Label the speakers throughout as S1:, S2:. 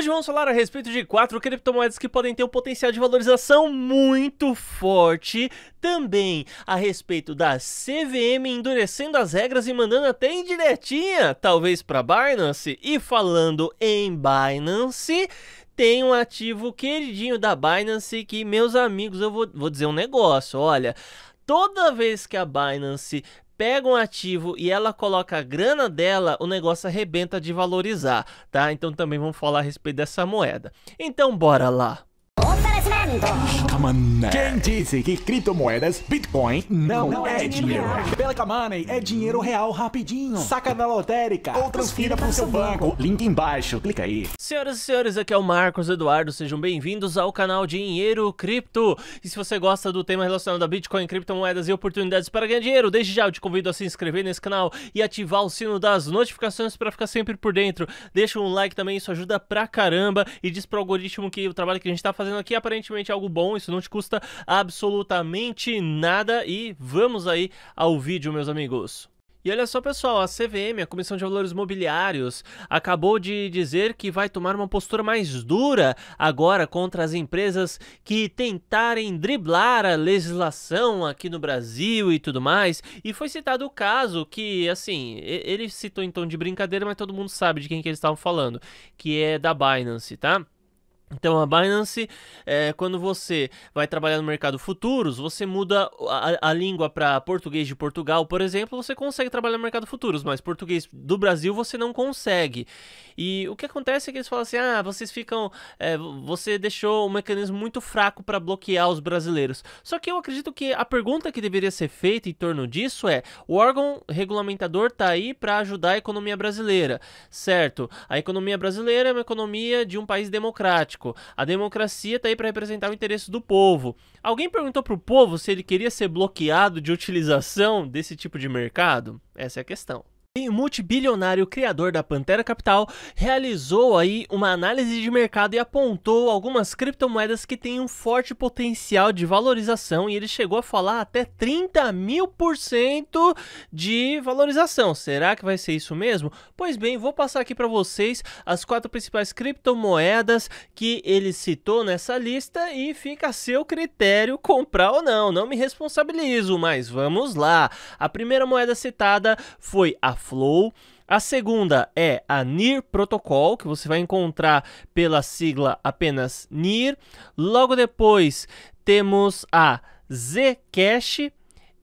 S1: Hoje vamos falar a respeito de quatro criptomoedas que podem ter um potencial de valorização muito forte. Também a respeito da CVM endurecendo as regras e mandando até indiretinha, talvez para Binance. E falando em Binance, tem um ativo queridinho da Binance que, meus amigos, eu vou, vou dizer um negócio, olha. Toda vez que a Binance pega um ativo e ela coloca a grana dela, o negócio arrebenta de valorizar, tá? Então também vamos falar a respeito dessa moeda. Então bora lá. Opa! Quem disse que criptomoedas, Bitcoin, não, não é, é dinheiro? dinheiro. Pelica Money é dinheiro real rapidinho. Saca na lotérica ou transfira para o seu banco. banco. Link embaixo, clica aí. Senhoras e senhores, aqui é o Marcos Eduardo. Sejam bem-vindos ao canal Dinheiro Cripto. E se você gosta do tema relacionado a Bitcoin, criptomoedas e oportunidades para ganhar dinheiro, desde já eu te convido a se inscrever nesse canal e ativar o sino das notificações para ficar sempre por dentro. Deixa um like também, isso ajuda pra caramba e diz pro algoritmo que o trabalho que a gente tá fazendo aqui é aparentemente algo bom, isso não te custa absolutamente nada. E vamos aí ao vídeo, meus amigos. E olha só, pessoal, a CVM, a Comissão de Valores Mobiliários, acabou de dizer que vai tomar uma postura mais dura agora contra as empresas que tentarem driblar a legislação aqui no Brasil e tudo mais. E foi citado o caso que, assim, ele citou em tom de brincadeira, mas todo mundo sabe de quem que eles estavam falando, que é da Binance, tá? Então a Binance, é, quando você vai trabalhar no mercado futuros, você muda a, a língua para português de Portugal, por exemplo, você consegue trabalhar no mercado futuros, mas português do Brasil você não consegue. E o que acontece é que eles falam assim: ah, vocês ficam, é, você deixou um mecanismo muito fraco para bloquear os brasileiros. Só que eu acredito que a pergunta que deveria ser feita em torno disso é: o órgão regulamentador está aí para ajudar a economia brasileira, certo? A economia brasileira é uma economia de um país democrático democrático. A democracia está aí para representar o interesse do povo. Alguém perguntou para o povo se ele queria ser bloqueado de utilização desse tipo de mercado? Essa é a questão. E o multibilionário criador da Pantera Capital realizou aí uma análise de mercado e apontou algumas criptomoedas que têm um forte potencial de valorização e ele chegou a falar até 30 mil por cento de valorização. Será que vai ser isso mesmo? Pois bem, vou passar aqui para vocês as quatro principais criptomoedas que ele citou nessa lista e fica a seu critério comprar ou não. Não me responsabilizo, mas vamos lá. A primeira moeda citada foi a Flow. A segunda é a NIR Protocol, que você vai encontrar pela sigla apenas NIR. Logo depois temos a Zcash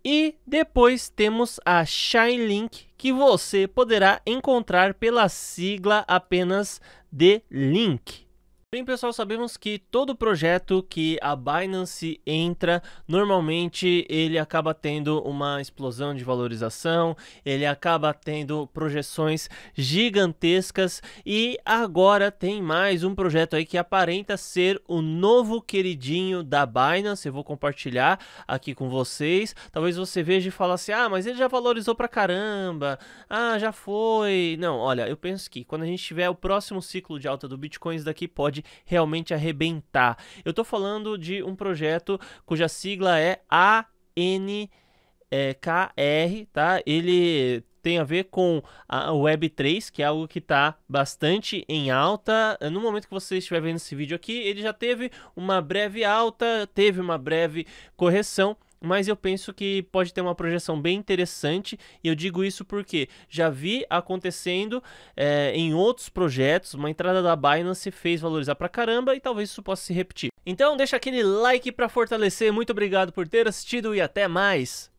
S1: e depois temos a Shylink, que você poderá encontrar pela sigla apenas de Link. Bem, pessoal, sabemos que todo projeto que a Binance entra, normalmente ele acaba tendo uma explosão de valorização, ele acaba tendo projeções gigantescas e agora tem mais um projeto aí que aparenta ser o novo queridinho da Binance. Eu vou compartilhar aqui com vocês. Talvez você veja e fale assim: "Ah, mas ele já valorizou pra caramba. Ah, já foi". Não, olha, eu penso que quando a gente tiver o próximo ciclo de alta do Bitcoin, isso daqui pode pode realmente arrebentar. Eu estou falando de um projeto cuja sigla é ANKR, tá? Ele tem a ver com a Web3, que é algo que está bastante em alta. No momento que você estiver vendo esse vídeo aqui, ele já teve uma breve alta, teve uma breve correção, mas eu penso que pode ter uma projeção bem interessante, e eu digo isso porque já vi acontecendo é, em outros projetos, uma entrada da Binance fez valorizar pra caramba e talvez isso possa se repetir. Então deixa aquele like para fortalecer, muito obrigado por ter assistido e até mais!